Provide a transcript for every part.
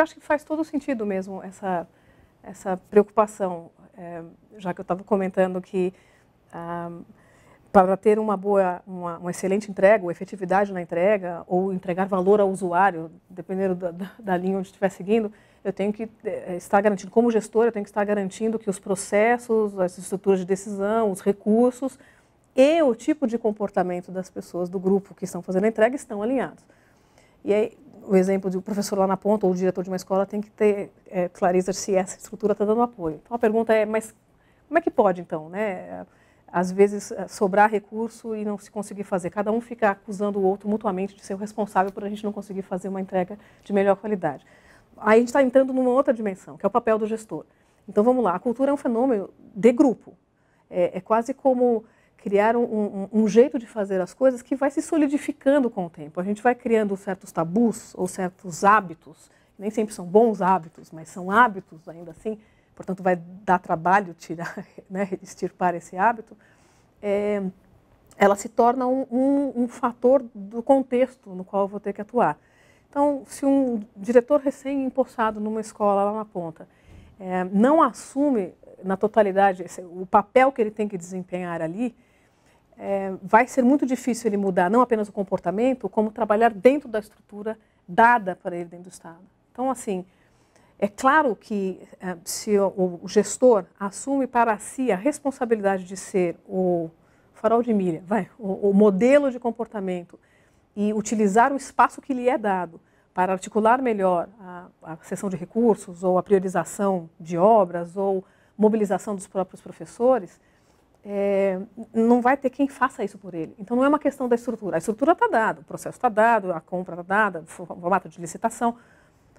eu acho que faz todo sentido mesmo essa, essa preocupação, é, já que eu estava comentando que ah, para ter uma boa, uma, uma, excelente entrega, ou efetividade na entrega, ou entregar valor ao usuário, dependendo da, da, da linha onde estiver seguindo, eu tenho que é, estar garantindo, como gestor, eu tenho que estar garantindo que os processos, as estruturas de decisão, os recursos e o tipo de comportamento das pessoas do grupo que estão fazendo a entrega estão alinhados. E aí, o exemplo do professor lá na ponta ou o diretor de uma escola tem que ter é, clareza se essa estrutura está dando apoio. Então a pergunta é, mas como é que pode então, né? Às vezes é, sobrar recurso e não se conseguir fazer. Cada um fica acusando o outro mutuamente de ser o responsável por a gente não conseguir fazer uma entrega de melhor qualidade. Aí a gente está entrando numa outra dimensão, que é o papel do gestor. Então vamos lá, a cultura é um fenômeno de grupo. é, é quase como criar um, um, um, jeito de fazer as coisas que vai se solidificando com o tempo. A gente vai criando certos tabus ou certos hábitos, nem sempre são bons hábitos, mas são hábitos ainda assim, portanto vai dar trabalho tirar, né, extirpar esse hábito. É, ela se torna um, um fator do contexto no qual eu vou ter que atuar. Então, se um diretor recém-impostado numa escola lá na ponta é, não assume na totalidade esse, o papel que ele tem que desempenhar ali, é, vai ser muito difícil ele mudar não apenas o comportamento, como trabalhar dentro da estrutura dada para ele dentro do Estado. Então, assim, é claro que eh, se o gestor assume para si a responsabilidade de ser o farol de milha, vai, o, o modelo de comportamento e utilizar o espaço que lhe é dado para articular melhor a, a sessão de recursos ou a priorização de obras ou mobilização dos próprios professores, é, não vai ter quem faça isso por ele. Então não é uma questão da estrutura. A estrutura está dada, o processo está dado, a compra está dada, o formato de licitação,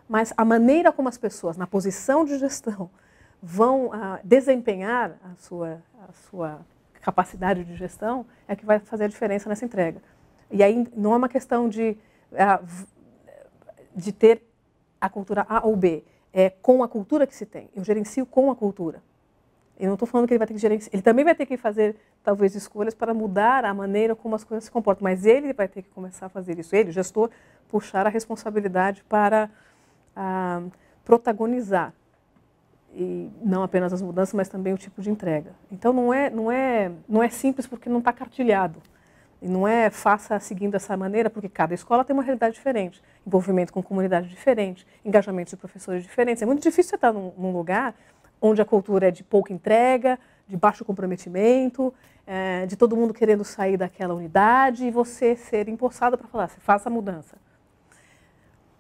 mas a maneira como as pessoas na posição de gestão vão ah, desempenhar a sua, a sua capacidade de gestão é que vai fazer a diferença nessa entrega. E aí não é uma questão de, ah, de ter a cultura A ou B, é com a cultura que se tem. Eu gerencio com a cultura. Eu não estou falando que ele vai ter que gerenciar. Ele também vai ter que fazer, talvez, escolhas para mudar a maneira como as coisas se comportam. Mas ele vai ter que começar a fazer isso. Ele, o gestor, puxar a responsabilidade para ah, protagonizar. E não apenas as mudanças, mas também o tipo de entrega. Então não é, não é, não é simples porque não está cartilhado. E não é faça seguindo essa maneira, porque cada escola tem uma realidade diferente, envolvimento com comunidade diferente, engajamento de professores diferentes. É muito difícil você estar tá num, num lugar onde a cultura é de pouca entrega, de baixo comprometimento, é, de todo mundo querendo sair daquela unidade e você ser empossado para falar, você faça a mudança.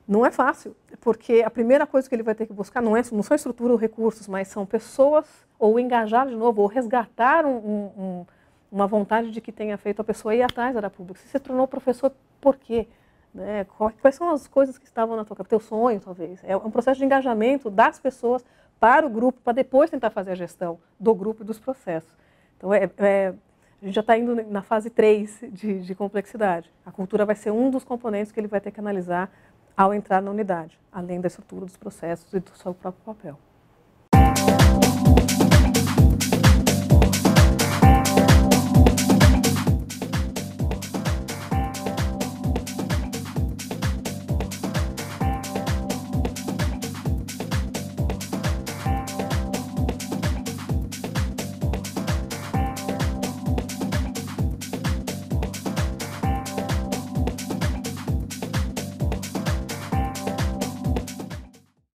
Não é fácil, porque a primeira coisa que ele vai ter que buscar não, é, não são estrutura ou recursos, mas são pessoas, ou engajar de novo, ou resgatar um, um, uma vontade de que tenha feito a pessoa ir atrás da área pública. Você se tornou professor por quê? Né? Quais são as coisas que estavam na tua cabeça? Teu sonho, talvez. É um processo de engajamento das pessoas para o grupo, para depois tentar fazer a gestão do grupo e dos processos. Então, é, é a gente já está indo na fase 3 de, de, complexidade. A cultura vai ser um dos componentes que ele vai ter que analisar ao entrar na unidade, além da estrutura, dos processos e do seu próprio papel.